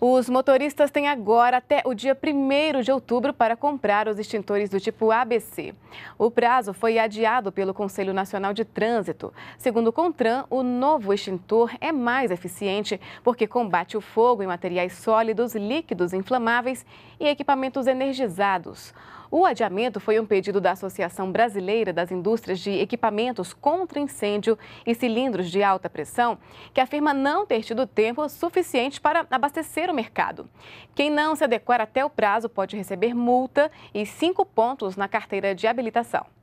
Os motoristas têm agora até o dia 1 de outubro para comprar os extintores do tipo ABC. O prazo foi adiado pelo Conselho Nacional de Trânsito. Segundo o Contran, o novo extintor é mais eficiente porque combate o fogo em materiais sólidos, líquidos inflamáveis e equipamentos energizados. O adiamento foi um pedido da Associação Brasileira das Indústrias de Equipamentos contra Incêndio e Cilindros de Alta Pressão, que afirma não ter tido tempo suficiente para abastecer o mercado. Quem não se adequar até o prazo pode receber multa e cinco pontos na carteira de habilitação.